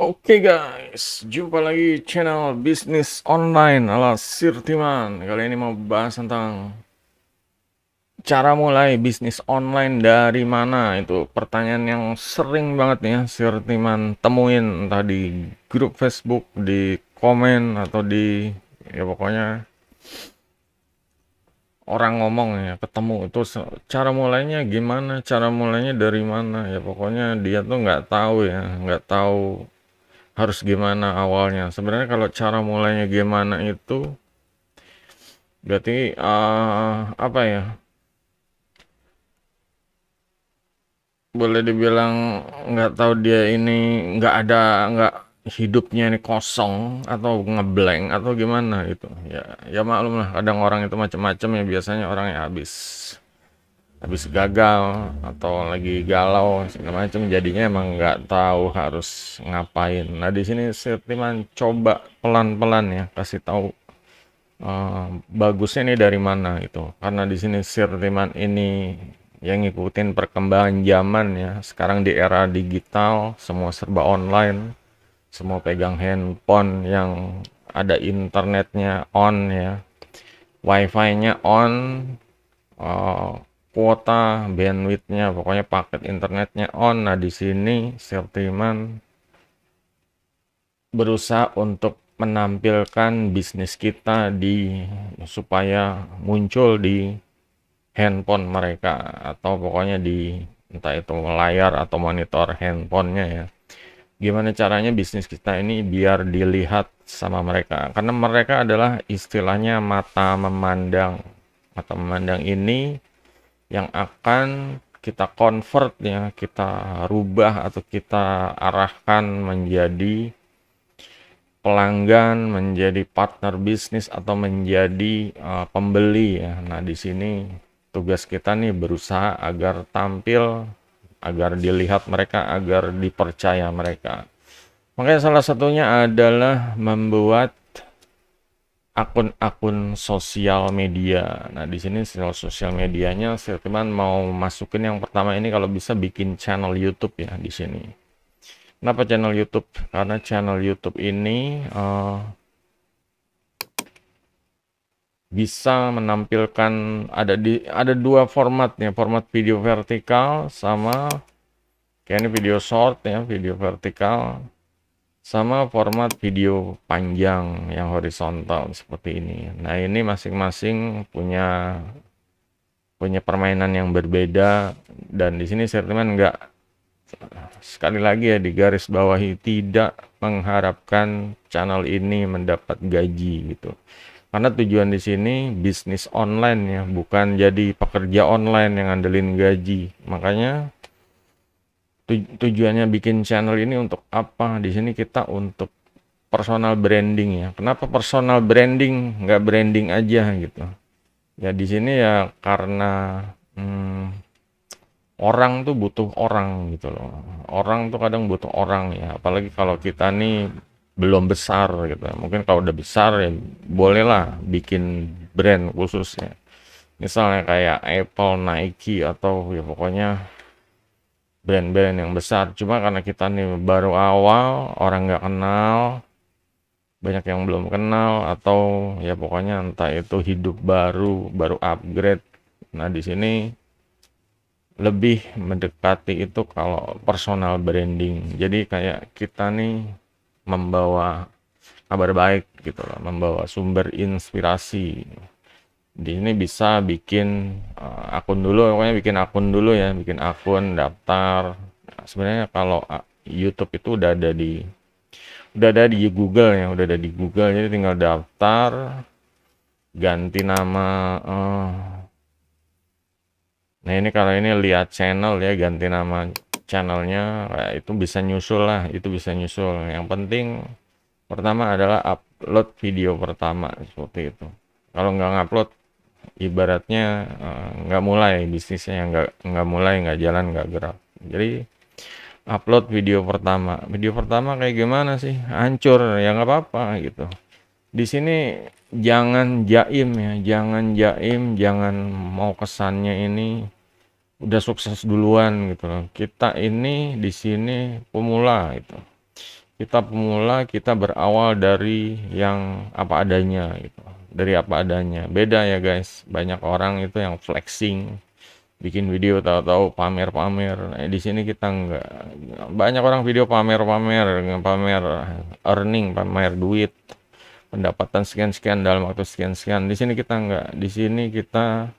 Oke okay guys, jumpa lagi channel bisnis online ala Sirtiman. Kali ini mau bahas tentang cara mulai bisnis online dari mana itu pertanyaan yang sering banget nih ya Sirtiman temuin entah di grup Facebook, di komen atau di ya pokoknya orang ngomong ya ketemu itu cara mulainya gimana cara mulainya dari mana ya pokoknya dia tuh nggak tahu ya nggak tahu harus gimana awalnya sebenarnya kalau cara mulainya gimana itu berarti uh, apa ya boleh dibilang nggak tahu dia ini nggak ada nggak hidupnya ini kosong atau ngeblank atau gimana gitu ya ya maklum lah kadang orang itu macam-macam ya biasanya orang yang habis habis gagal atau lagi galau segala macam jadinya emang nggak tahu harus ngapain nah di sini Sirtiman coba pelan-pelan ya kasih tahu uh, bagusnya ini dari mana itu. karena di sini Sirtiman ini yang ngikutin perkembangan zaman ya sekarang di era digital semua serba online semua pegang handphone yang ada internetnya on ya wifi-nya on uh, kuota bandwidthnya pokoknya paket internetnya on nah di sini Sertiman berusaha untuk menampilkan bisnis kita di supaya muncul di handphone mereka atau pokoknya di entah itu layar atau monitor handphonenya ya gimana caranya bisnis kita ini biar dilihat sama mereka karena mereka adalah istilahnya mata memandang mata memandang ini yang akan kita convert ya, kita rubah atau kita arahkan menjadi pelanggan, menjadi partner bisnis atau menjadi uh, pembeli ya. Nah, di sini tugas kita nih berusaha agar tampil, agar dilihat mereka, agar dipercaya mereka. Makanya salah satunya adalah membuat akun-akun sosial media. Nah, di sini sosial medianya saya teman mau masukin yang pertama ini kalau bisa bikin channel YouTube ya di sini. Kenapa channel YouTube? Karena channel YouTube ini uh, bisa menampilkan ada di ada dua formatnya, format video vertikal sama kayak ini video short ya, video vertikal sama format video panjang yang horizontal seperti ini. Nah, ini masing-masing punya punya permainan yang berbeda dan di sini teman nggak sekali lagi ya di garis bawahi tidak mengharapkan channel ini mendapat gaji gitu. Karena tujuan di sini bisnis online ya, bukan jadi pekerja online yang ngandelin gaji. Makanya tujuannya bikin channel ini untuk apa? Di sini kita untuk personal branding ya. Kenapa personal branding nggak branding aja gitu? Ya di sini ya karena hmm, orang tuh butuh orang gitu loh. Orang tuh kadang butuh orang ya. Apalagi kalau kita nih belum besar gitu. Mungkin kalau udah besar ya bolehlah bikin brand khusus ya. Misalnya kayak Apple, Nike atau ya pokoknya brand-brand yang besar cuma karena kita nih baru awal orang nggak kenal banyak yang belum kenal atau ya pokoknya entah itu hidup baru baru upgrade nah di sini lebih mendekati itu kalau personal branding jadi kayak kita nih membawa kabar baik gitu loh membawa sumber inspirasi di sini bisa bikin uh, akun dulu pokoknya bikin akun dulu ya bikin akun daftar nah, sebenarnya kalau eh, YouTube itu udah ada di udah ada di Google ya udah ada di Google jadi tinggal daftar ganti nama uh, nah ini kalau ini lihat channel ya ganti nama channelnya nah, itu bisa nyusul lah itu bisa nyusul yang penting pertama adalah upload video pertama seperti itu kalau nggak ngupload ibaratnya eh, nggak uh, mulai bisnisnya nggak nggak mulai nggak jalan nggak gerak jadi upload video pertama video pertama kayak gimana sih hancur ya nggak apa-apa gitu di sini jangan jaim ya jangan jaim jangan mau kesannya ini udah sukses duluan gitu loh kita ini di sini pemula itu kita pemula kita berawal dari yang apa adanya gitu dari apa adanya. Beda ya guys, banyak orang itu yang flexing, bikin video tahu-tahu pamer-pamer. Nah, di sini kita nggak banyak orang video pamer-pamer, pamer earning, pamer duit, pendapatan sekian-sekian dalam waktu sekian-sekian. Di sini kita nggak, di sini kita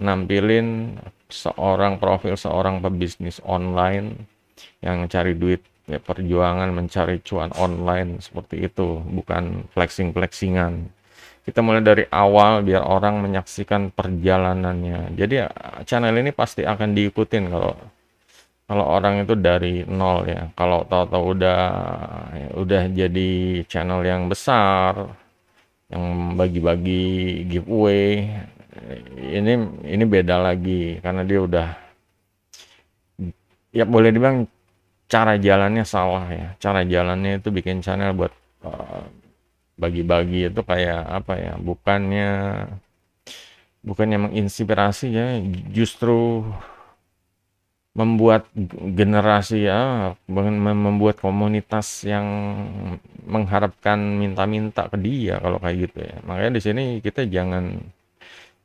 nampilin seorang profil seorang pebisnis online yang cari duit ya perjuangan mencari cuan online seperti itu bukan flexing flexingan kita mulai dari awal biar orang menyaksikan perjalanannya jadi channel ini pasti akan diikutin kalau kalau orang itu dari nol ya kalau tahu-tahu udah udah jadi channel yang besar yang bagi-bagi giveaway ini ini beda lagi karena dia udah ya boleh dibilang cara jalannya salah ya cara jalannya itu bikin channel buat uh, bagi-bagi itu kayak apa ya bukannya bukannya menginspirasi ya justru membuat generasi ya membuat komunitas yang mengharapkan minta-minta ke dia kalau kayak gitu ya makanya di sini kita jangan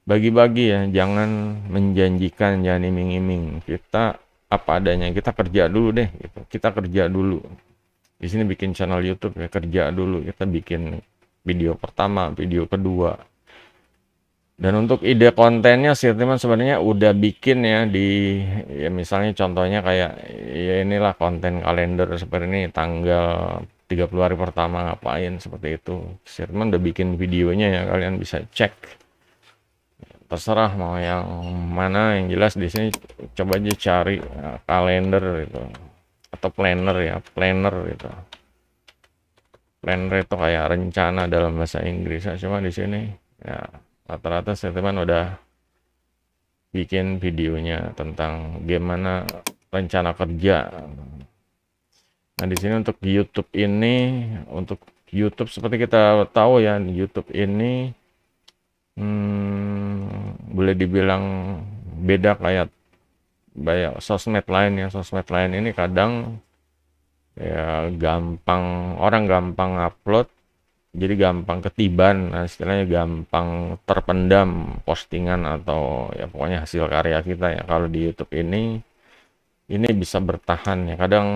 bagi-bagi ya jangan menjanjikan jangan iming-iming kita apa adanya kita kerja dulu deh gitu kita kerja dulu di sini bikin channel YouTube ya kerja dulu kita bikin video pertama video kedua dan untuk ide kontennya sih teman sebenarnya udah bikin ya di ya misalnya contohnya kayak ya inilah konten kalender seperti ini tanggal 30 hari pertama ngapain seperti itu Sirman udah bikin videonya ya kalian bisa cek terserah mau yang mana yang jelas di sini coba aja cari eh, kalender itu atau planner ya planner gitu planner itu kayak rencana dalam bahasa Inggris cuma di sini ya rata-rata saya teman udah bikin videonya tentang gimana rencana kerja nah di sini untuk YouTube ini untuk YouTube seperti kita tahu ya YouTube ini hmm, boleh dibilang beda kayak banyak sosmed lain ya sosmed lain ini kadang ya gampang orang gampang upload jadi gampang ketiban nah, istilahnya gampang terpendam postingan atau ya pokoknya hasil karya kita ya kalau di YouTube ini ini bisa bertahan ya kadang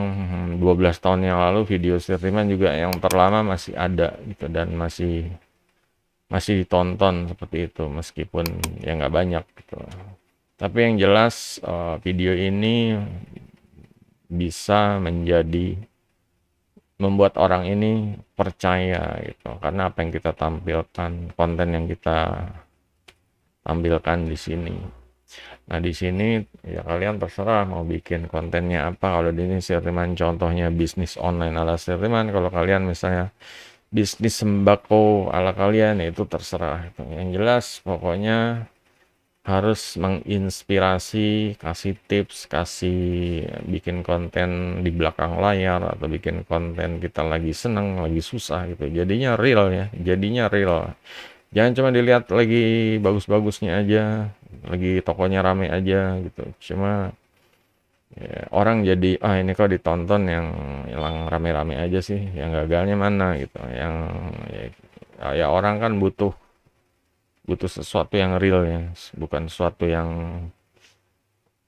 12 hmm, tahun yang lalu video streaman juga yang terlama masih ada gitu dan masih masih ditonton seperti itu meskipun ya nggak banyak gitu tapi yang jelas eh, video ini bisa menjadi membuat orang ini percaya gitu karena apa yang kita tampilkan konten yang kita tampilkan di sini nah di sini ya kalian terserah mau bikin kontennya apa kalau di sini Sirman contohnya bisnis online ala Sirman kalau kalian misalnya bisnis sembako ala kalian ya itu terserah yang jelas pokoknya harus menginspirasi, kasih tips, kasih bikin konten di belakang layar atau bikin konten kita lagi senang, lagi susah gitu. Jadinya real ya, jadinya real. Jangan cuma dilihat lagi bagus-bagusnya aja, lagi tokonya rame aja gitu. Cuma ya, orang jadi ah ini kok ditonton yang hilang rame-rame aja sih, yang gagalnya mana gitu. Yang ya, ya orang kan butuh butuh sesuatu yang real ya bukan sesuatu yang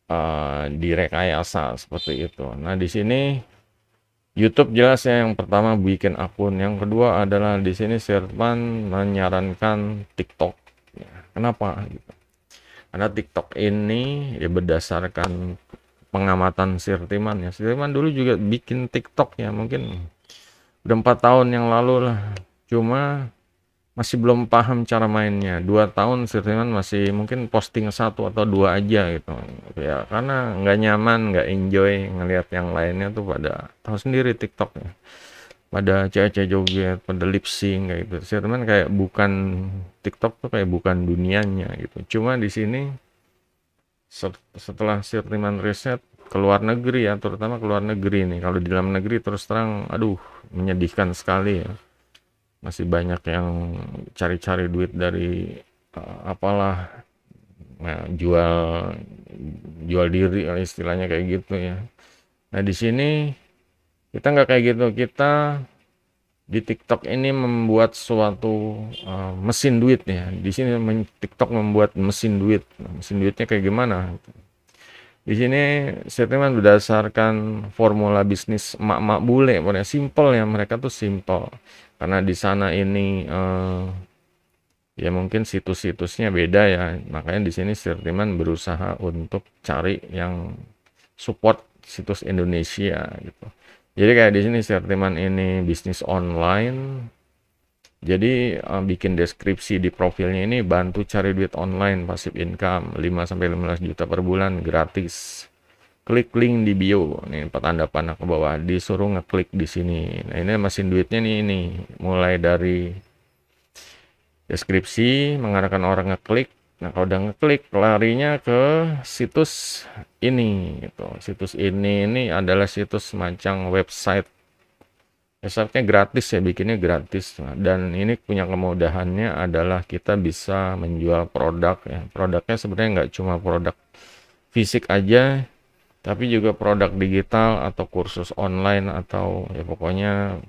uh, direkayasa seperti itu nah di sini YouTube jelas ya yang pertama bikin akun, yang kedua adalah di sini Sirman menyarankan TikTok. Ya, kenapa? Karena TikTok ini ya berdasarkan pengamatan Sirtiman ya. Sirtiman dulu juga bikin TikTok ya mungkin udah empat tahun yang lalu lah. Cuma masih belum paham cara mainnya dua tahun Sirtiman masih mungkin posting satu atau dua aja gitu ya karena nggak nyaman nggak enjoy ngelihat yang lainnya tuh pada tahu sendiri TikTok ya pada cewek-cewek joget pada lip sync kayak gitu Sirtiman kayak bukan TikTok tuh kayak bukan dunianya gitu cuma di sini setelah Sirtiman reset ke luar negeri ya terutama ke luar negeri nih kalau di dalam negeri terus terang aduh menyedihkan sekali ya masih banyak yang cari-cari duit dari uh, apalah nah, jual jual diri istilahnya kayak gitu ya nah di sini kita nggak kayak gitu kita di TikTok ini membuat suatu uh, mesin duit ya di sini TikTok membuat mesin duit nah, mesin duitnya kayak gimana di sini statement berdasarkan formula bisnis mak-mak bule pokoknya simple ya mereka tuh simple karena di sana ini eh, ya mungkin situs-situsnya beda ya makanya di sini Sirtiman berusaha untuk cari yang support situs Indonesia gitu jadi kayak di sini Sirtiman ini bisnis online jadi eh, bikin deskripsi di profilnya ini bantu cari duit online pasif income 5 sampai 15 juta per bulan gratis klik link di bio nih tanda panah ke bawah disuruh ngeklik di sini nah ini mesin duitnya nih ini mulai dari deskripsi mengarahkan orang ngeklik nah kalau udah ngeklik larinya ke situs ini gitu situs ini ini adalah situs macam website websitenya gratis ya bikinnya gratis nah, dan ini punya kemudahannya adalah kita bisa menjual produk ya produknya sebenarnya nggak cuma produk fisik aja tapi juga produk digital atau kursus online atau ya pokoknya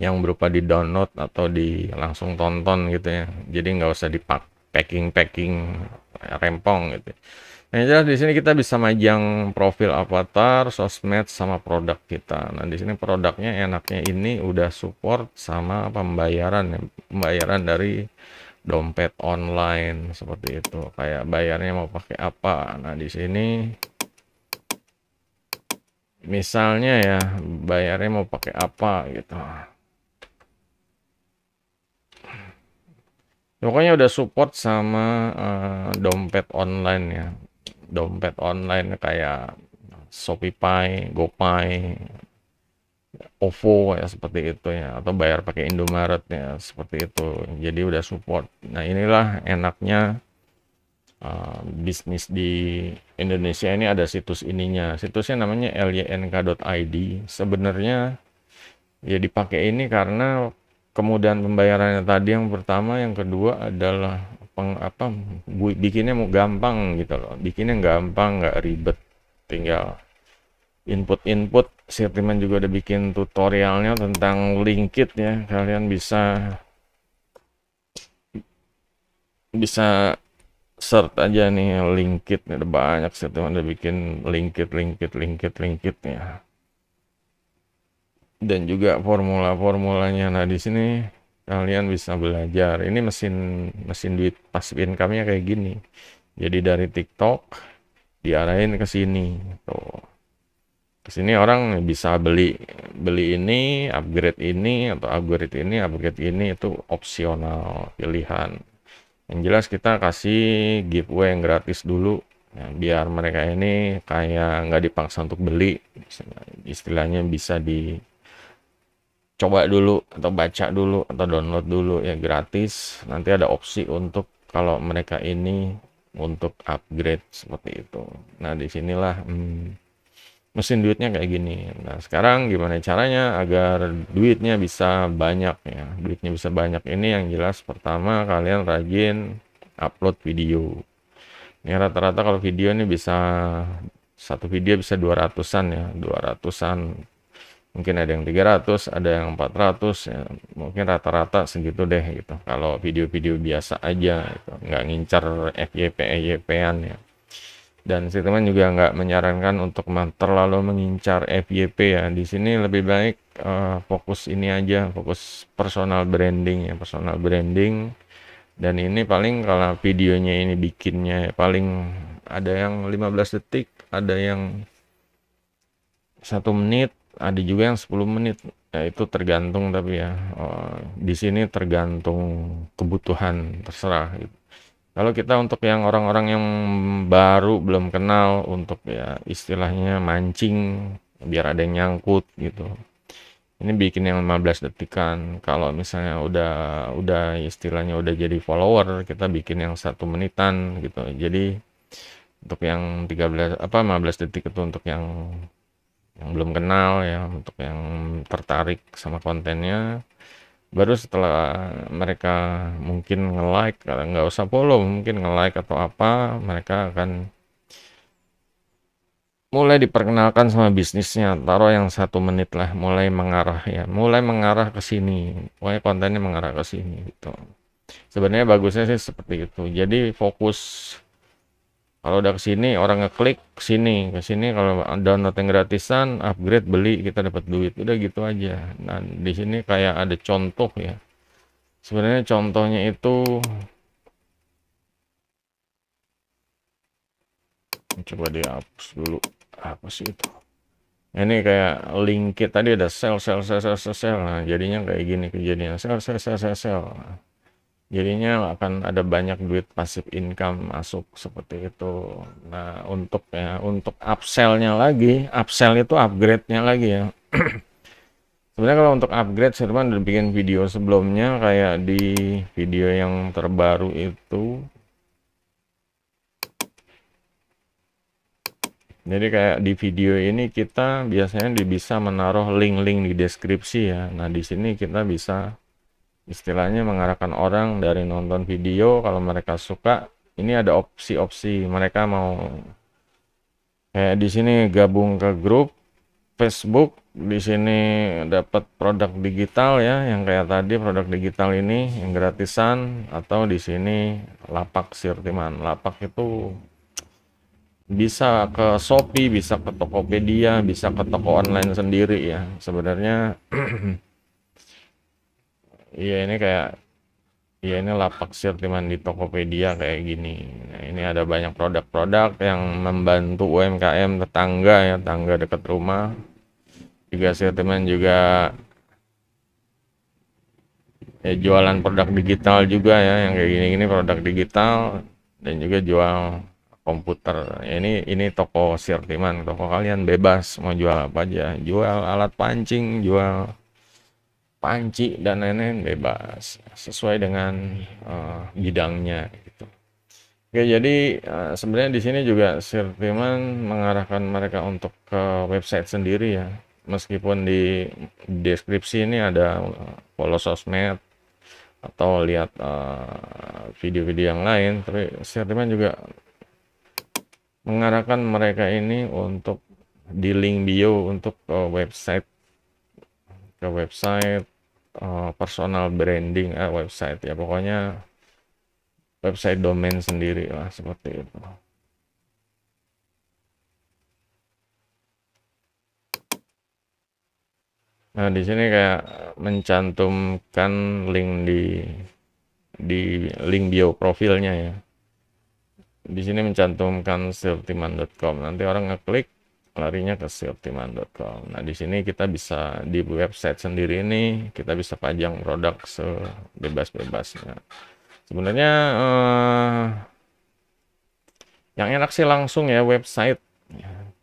yang berupa di download atau di langsung tonton gitu ya jadi nggak usah dipak packing packing rempong gitu nah jelas di sini kita bisa majang profil avatar sosmed sama produk kita nah di sini produknya enaknya ini udah support sama pembayaran ya, pembayaran dari dompet online seperti itu kayak bayarnya mau pakai apa nah di sini misalnya ya bayarnya mau pakai apa gitu pokoknya udah support sama uh, dompet online ya dompet online kayak Shopeepay, GoPay, OVO ya seperti itu ya atau bayar pakai Indomaret ya seperti itu jadi udah support nah inilah enaknya uh, bisnis di Indonesia ini ada situs ininya. Situsnya namanya lynk.id. Sebenarnya ya dipakai ini karena kemudian pembayarannya tadi yang pertama, yang kedua adalah peng, apa bikinnya mau gampang gitu loh. Bikinnya gampang, nggak ribet. Tinggal input-input Sirtiman juga udah bikin tutorialnya tentang linkit ya. Kalian bisa bisa search aja nih linkit nih ada banyak sih teman udah bikin linkit linkit linkit linkitnya dan juga formula-formulanya nah di sini kalian bisa belajar ini mesin mesin duit passive income nya kayak gini jadi dari TikTok diarahin ke sini tuh ke sini orang bisa beli beli ini upgrade ini atau upgrade ini upgrade ini itu opsional pilihan yang jelas kita kasih giveaway yang gratis dulu ya, biar mereka ini kayak nggak dipaksa untuk beli istilahnya bisa di coba dulu atau baca dulu atau download dulu ya gratis nanti ada opsi untuk kalau mereka ini untuk upgrade seperti itu nah disinilah hmm, mesin duitnya kayak gini. Nah, sekarang gimana caranya agar duitnya bisa banyak ya. Duitnya bisa banyak ini yang jelas pertama kalian rajin upload video. Ini rata-rata kalau video ini bisa satu video bisa 200-an ya, 200-an. Mungkin ada yang 300, ada yang 400 ya. Mungkin rata-rata segitu deh gitu. Kalau video-video biasa aja gitu, nggak ngincer FYP EYP-an ya dan teman-teman juga nggak menyarankan untuk terlalu mengincar FYP ya di sini lebih baik uh, fokus ini aja fokus personal branding ya personal branding dan ini paling kalau videonya ini bikinnya ya, paling ada yang 15 detik ada yang satu menit ada juga yang 10 menit ya itu tergantung tapi ya oh, di sini tergantung kebutuhan terserah gitu. Kalau kita untuk yang orang-orang yang baru belum kenal untuk ya istilahnya mancing biar ada yang nyangkut gitu. Ini bikin yang 15 detikan. Kalau misalnya udah udah istilahnya udah jadi follower, kita bikin yang satu menitan gitu. Jadi untuk yang 13 apa 15 detik itu untuk yang yang belum kenal ya, untuk yang tertarik sama kontennya baru setelah mereka mungkin nge-like nggak usah follow mungkin nge-like atau apa mereka akan mulai diperkenalkan sama bisnisnya taruh yang satu menit lah mulai mengarah ya mulai mengarah ke sini mulai kontennya mengarah ke sini gitu sebenarnya bagusnya sih seperti itu jadi fokus kalau udah kesini orang ngeklik kesini kesini kalau download yang gratisan upgrade beli kita dapat duit udah gitu aja. Nah di sini kayak ada contoh ya. Sebenarnya contohnya itu coba dihapus dulu apa sih itu ini kayak link tadi ada sel sel sel sel sel, Nah, jadinya kayak gini kejadian sel sel sel sel sel, sel jadinya akan ada banyak duit pasif income masuk seperti itu nah untuk ya untuk upsellnya lagi upsell itu upgrade-nya lagi ya sebenarnya kalau untuk upgrade saya udah bikin video sebelumnya kayak di video yang terbaru itu jadi kayak di video ini kita biasanya bisa menaruh link-link di deskripsi ya nah di sini kita bisa istilahnya mengarahkan orang dari nonton video kalau mereka suka ini ada opsi-opsi mereka mau kayak di sini gabung ke grup Facebook di sini dapat produk digital ya yang kayak tadi produk digital ini yang gratisan atau di sini lapak sirtiman lapak itu bisa ke Shopee bisa ke Tokopedia bisa ke toko online sendiri ya sebenarnya iya ini kayak iya ini lapak sirtiman di Tokopedia kayak gini nah, ini ada banyak produk-produk yang membantu UMKM tetangga ya tangga dekat rumah juga sirtiman juga ya jualan produk digital juga ya yang kayak gini-gini produk digital dan juga jual komputer ya, ini ini toko sirtiman toko kalian bebas mau jual apa aja jual alat pancing jual panci dan lain-lain bebas sesuai dengan uh, bidangnya gitu. Oke, jadi uh, sebenarnya di sini juga Sir Timan mengarahkan mereka untuk ke website sendiri ya. Meskipun di deskripsi ini ada eh, follow sosmed atau lihat video-video uh, yang lain, tapi Sir Timan juga mengarahkan mereka ini untuk di link bio untuk ke website ke website uh, personal branding uh, website ya pokoknya website domain sendiri lah seperti itu Nah, di sini kayak mencantumkan link di di link bio profilnya ya. Di sini mencantumkan siltiman.com. Nanti orang ngeklik larinya ke siltiman.com. Nah, di sini kita bisa di website sendiri ini kita bisa pajang produk sebebas-bebasnya. Sebenarnya eh, yang enak sih langsung ya website.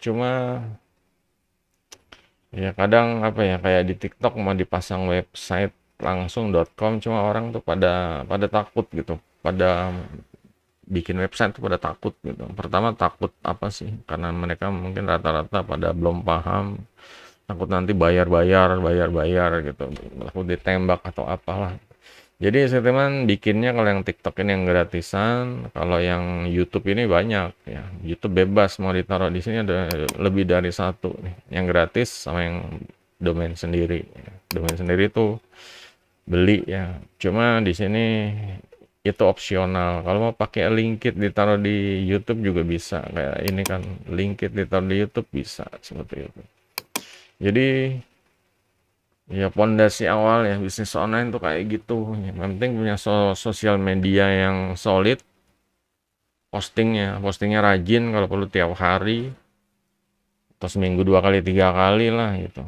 Cuma ya kadang apa ya kayak di TikTok mau dipasang website langsung.com cuma orang tuh pada pada takut gitu, pada bikin website itu pada takut gitu. Pertama takut apa sih? Karena mereka mungkin rata-rata pada belum paham, takut nanti bayar-bayar, bayar-bayar gitu, takut ditembak atau apalah. Jadi saya teman bikinnya kalau yang TikTok ini yang gratisan, kalau yang YouTube ini banyak ya. YouTube bebas mau ditaruh di sini ada lebih dari satu nih, yang gratis sama yang domain sendiri. Ya. Domain sendiri itu beli ya. Cuma di sini itu opsional kalau mau pakai linkit ditaruh di YouTube juga bisa kayak ini kan linkit ditaruh di YouTube bisa seperti itu jadi ya pondasi awal ya bisnis online tuh kayak gitu yang penting punya so sosial media yang solid postingnya postingnya rajin kalau perlu tiap hari atau seminggu dua kali tiga kali lah gitu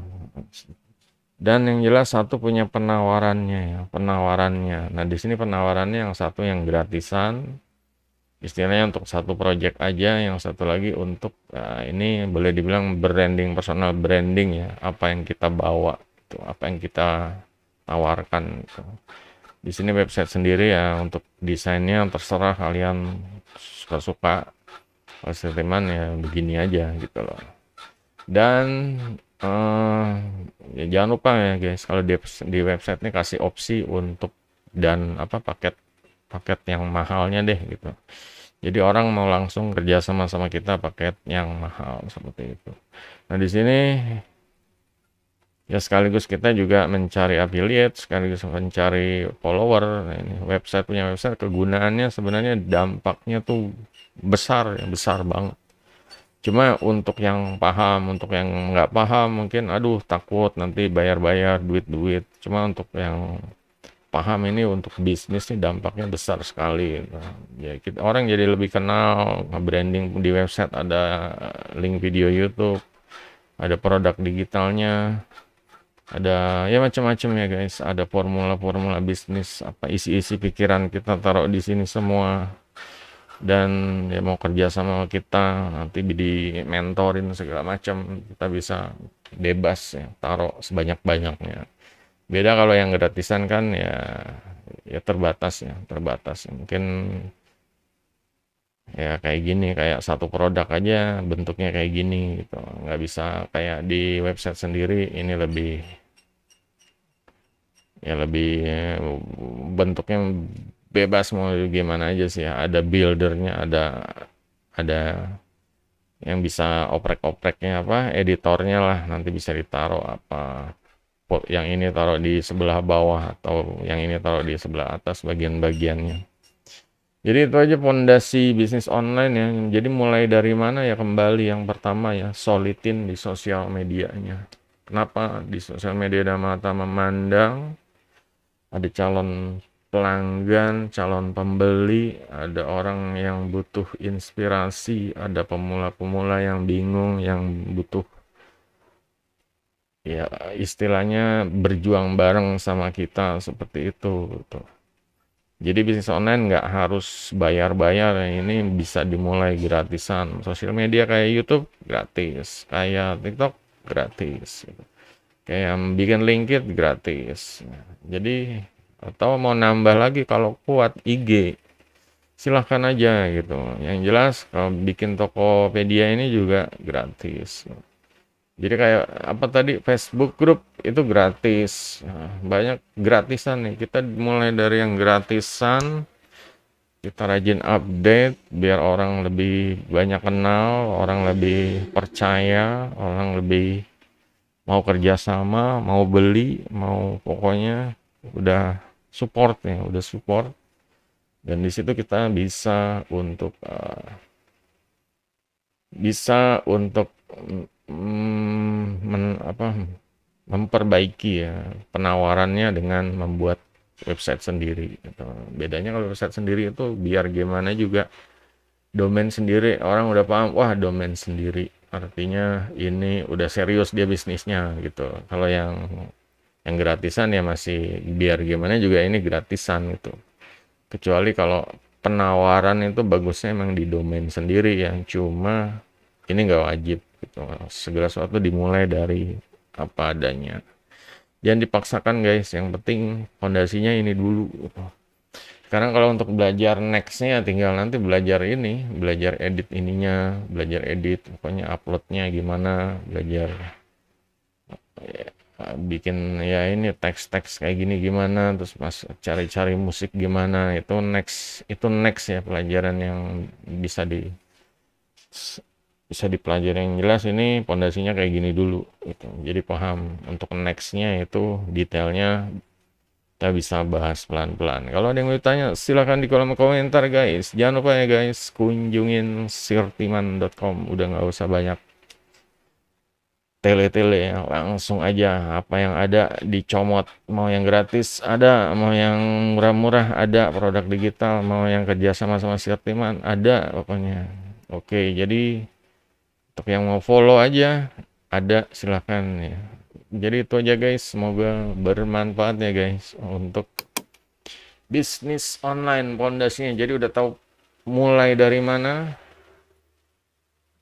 dan yang jelas satu punya penawarannya ya penawarannya nah di sini penawarannya yang satu yang gratisan istilahnya untuk satu project aja yang satu lagi untuk nah ini boleh dibilang branding personal branding ya apa yang kita bawa itu apa yang kita tawarkan itu di sini website sendiri ya untuk desainnya terserah kalian suka-suka kalau -suka. ya begini aja gitu loh dan uh, jangan lupa ya guys kalau di, di website ini kasih opsi untuk dan apa paket paket yang mahalnya deh gitu jadi orang mau langsung kerja sama sama kita paket yang mahal seperti itu nah di sini ya sekaligus kita juga mencari affiliate sekaligus mencari follower nah, ini website punya website kegunaannya sebenarnya dampaknya tuh besar ya besar banget cuma untuk yang paham untuk yang nggak paham mungkin aduh takut nanti bayar-bayar duit-duit cuma untuk yang paham ini untuk bisnis nih dampaknya besar sekali nah, ya kita orang jadi lebih kenal branding di website ada link video YouTube ada produk digitalnya ada ya macam-macam ya guys ada formula-formula bisnis apa isi-isi pikiran kita taruh di sini semua dan ya mau kerja sama kita nanti di mentorin segala macam kita bisa bebas ya taruh sebanyak banyaknya beda kalau yang gratisan kan ya ya terbatas ya terbatas mungkin ya kayak gini kayak satu produk aja bentuknya kayak gini gitu nggak bisa kayak di website sendiri ini lebih ya lebih ya bentuknya bebas mau gimana aja sih ya. Ada buildernya, ada ada yang bisa oprek-opreknya apa, editornya lah nanti bisa ditaruh apa yang ini taruh di sebelah bawah atau yang ini taruh di sebelah atas bagian-bagiannya. Jadi itu aja pondasi bisnis online ya. Jadi mulai dari mana ya kembali yang pertama ya solidin di sosial medianya. Kenapa di sosial media ada mata memandang ada calon pelanggan, calon pembeli, ada orang yang butuh inspirasi, ada pemula-pemula yang bingung, yang butuh ya istilahnya berjuang bareng sama kita seperti itu gitu. Jadi bisnis online nggak harus bayar-bayar, ini bisa dimulai gratisan. Sosial media kayak YouTube gratis, kayak TikTok gratis, kayak gitu. kayak bikin LinkedIn gratis. Jadi atau mau nambah lagi kalau kuat IG silahkan aja gitu yang jelas kalau bikin Tokopedia ini juga gratis jadi kayak apa tadi Facebook grup itu gratis nah, banyak gratisan nih kita mulai dari yang gratisan kita rajin update biar orang lebih banyak kenal orang lebih percaya orang lebih mau kerjasama mau beli mau pokoknya udah support ya udah support dan di situ kita bisa untuk uh, bisa untuk mm, mm, men, apa memperbaiki ya penawarannya dengan membuat website sendiri gitu. bedanya kalau website sendiri itu biar gimana juga domain sendiri orang udah paham wah domain sendiri artinya ini udah serius dia bisnisnya gitu kalau yang yang gratisan ya masih biar gimana juga ini gratisan gitu kecuali kalau penawaran itu bagusnya emang di domain sendiri yang cuma ini nggak wajib gitu segala sesuatu dimulai dari apa adanya jangan dipaksakan guys yang penting fondasinya ini dulu gitu. sekarang kalau untuk belajar nextnya tinggal nanti belajar ini belajar edit ininya belajar edit pokoknya uploadnya gimana belajar yeah bikin ya ini teks-teks kayak gini gimana terus pas cari-cari musik gimana itu next itu next ya pelajaran yang bisa di bisa dipelajari yang jelas ini pondasinya kayak gini dulu gitu jadi paham untuk nextnya itu detailnya kita bisa bahas pelan-pelan kalau ada yang mau tanya silahkan di kolom komentar guys jangan lupa ya guys kunjungin sirtiman.com udah nggak usah banyak tele-tele langsung aja apa yang ada dicomot mau yang gratis ada mau yang murah-murah ada produk digital mau yang kerja sama sama sertiman ada pokoknya oke jadi untuk yang mau follow aja ada silahkan ya jadi itu aja guys semoga bermanfaat ya guys untuk bisnis online pondasinya jadi udah tahu mulai dari mana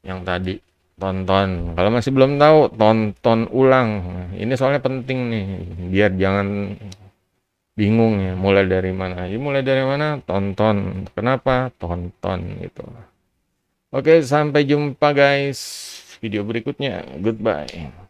yang tadi tonton kalau masih belum tahu tonton ulang ini soalnya penting nih biar jangan bingung ya mulai dari mana ini mulai dari mana tonton kenapa tonton gitu oke sampai jumpa guys video berikutnya goodbye